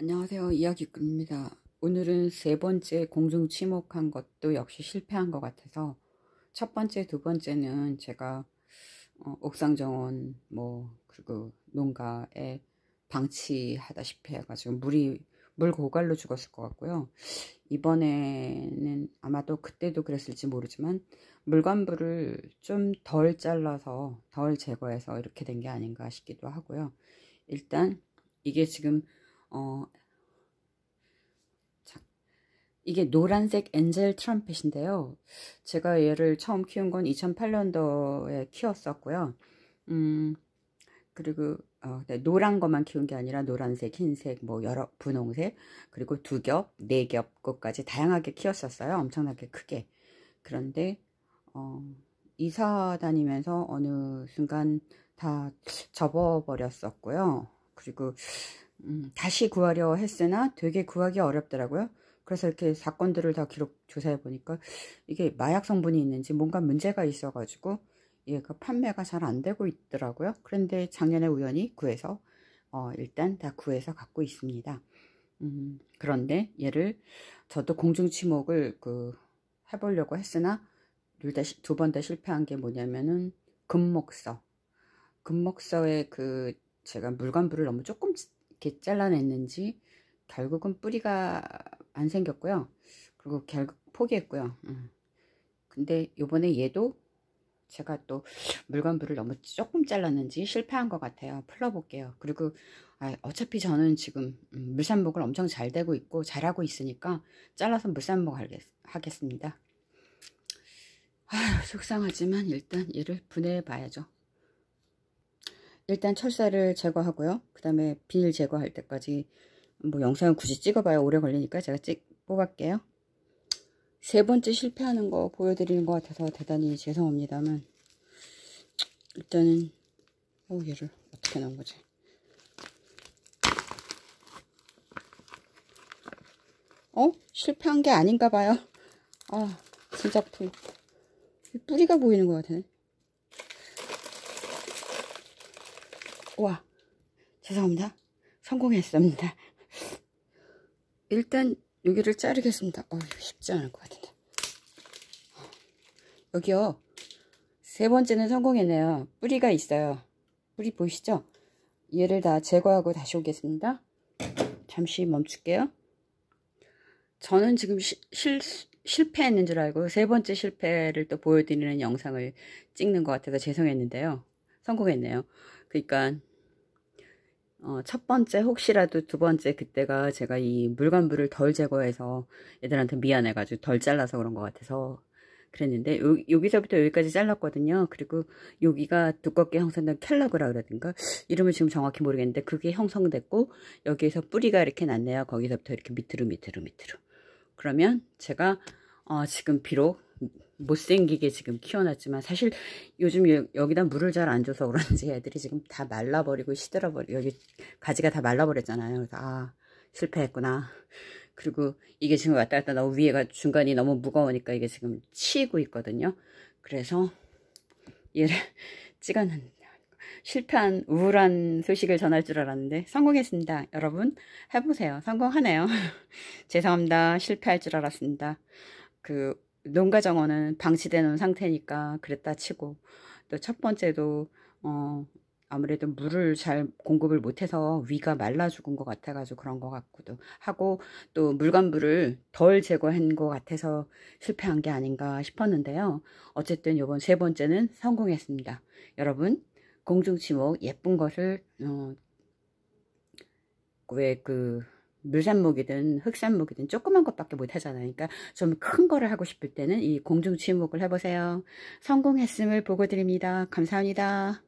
안녕하세요. 이야기꾼입니다. 오늘은 세 번째 공중 침묵한 것도 역시 실패한 것 같아서 첫 번째, 두 번째는 제가 어, 옥상 정원 뭐 그리고 농가에 방치하다시피 해가지고 물이 물 고갈로 죽었을 것 같고요. 이번에는 아마도 그때도 그랬을지 모르지만 물관부를 좀 덜 잘라서 덜 제거해서 이렇게 된 게 아닌가 싶기도 하고요. 일단 이게 지금 어, 이게 노란색 엔젤 트럼펫인데요. 제가 얘를 처음 키운 건 2008년도에 키웠었고요. 음, 그리고 어, 네, 노란 것만 키운 게 아니라 노란색, 흰색, 뭐 여러 분홍색, 그리고 두 겹, 네 겹, 것까지 다양하게 키웠었어요. 엄청나게 크게. 그런데 어, 이사 다니면서 어느 순간 다 접어버렸었고요. 그리고 음, 다시 구하려 했으나 되게 구하기 어렵더라고요. 그래서 이렇게 사건들을 다 기록 조사해 보니까 이게 마약 성분이 있는지 뭔가 문제가 있어가지고 얘가 예, 그 판매가 잘 안 되고 있더라고요. 그런데 작년에 우연히 구해서 어, 일단 다 구해서 갖고 있습니다. 음, 그런데 얘를 저도 공중치목을 그 해보려고 했으나 두번 다 실패한 게 뭐냐면은 금목서 금목서에 그 제가 물관부를 너무 조금 이렇게 잘라냈는지 결국은 뿌리가 안 생겼고요. 그리고 결국 포기했고요. 음. 근데 요번에 얘도 제가 또 물건부를 너무 조금 잘랐는지 실패한 것 같아요. 풀러볼게요. 그리고 아, 어차피 저는 지금 음, 물산목을 엄청 잘 되고 있고 잘하고 있으니까 잘라서 물산목 하겠, 습니다 아휴 속상하지만 일단 얘를 분해해 봐야죠. 일단 철사를 제거하고요. 그 다음에 비닐 제거할 때까지 뭐 영상을 굳이 찍어봐야 오래 걸리니까 제가 찍 뽑을게요. 세 번째 실패하는 거 보여드리는 것 같아서 대단히 죄송합니다만 일단은 어 얘를 어떻게 나온 거지? 어? 실패한 게 아닌가 봐요. 아 진짜 풀 뿌리가 보이는 것 같아. 우와 죄송합니다 성공했습니다 일단 여기를 자르겠습니다 어 쉽지 않을 것 같은데 여기요 세 번째는 성공했네요 뿌리가 있어요 뿌리 보이시죠 얘를 다 제거하고 다시 오겠습니다 잠시 멈출게요 저는 지금 시, 실, 실패했는 줄 알고 세 번째 실패를 또 보여드리는 영상을 찍는 것 같아서 죄송했는데요 성공했네요. 그러니까 어, 첫 번째 혹시라도 두 번째 그때가 제가 이물건부를덜 제거해서 애들한테 미안해가지고 덜 잘라서 그런 것 같아서 그랬는데 요, 여기서부터 여기까지 잘랐거든요. 그리고 여기가 두껍게 형성된 켈라그라 그러든가 이름을 지금 정확히 모르겠는데 그게 형성됐고 여기에서 뿌리가 이렇게 났네요. 거기서부터 이렇게 밑으로 밑으로 밑으로 그러면 제가 어, 지금 비록 못생기게 지금 키워놨지만 사실 요즘 여, 기다 물을 잘 안 줘서 그런지 애들이 지금 다 말라버리고 시들어버리 여기 가지가 다 말라버렸잖아요. 그래서 아 실패했구나. 그리고 이게 지금 왔다 갔다 너무 위에가 중간이 너무 무거우니까 이게 지금 치이고 있거든요. 그래서 얘를 찍어는 실패한 우울한 소식을 전할 줄 알았는데 성공했습니다. 여러분 해보세요. 성공하네요. 죄송합니다. 실패할 줄 알았습니다. 그 농가 정원은 방치되 놓은 상태니까 그랬다 치고 또 첫 번째도 어 아무래도 물을 잘 공급을 못해서 위가 말라 죽은 것 같아가지고 그런 것 같고도 하고 또물관물을덜 제거한 것 같아서 실패한 게 아닌가 싶었는데요. 어쨌든 요번세 번째는 성공했습니다. 여러분 공중치목 예쁜 것을 어, 왜그 물산목이든 흑산목이든 조그만 것밖에 못하잖아요. 그러니까 좀 큰 거를 하고 싶을 때는 이 공중 침목을 해보세요. 성공했음을 보고 드립니다. 감사합니다.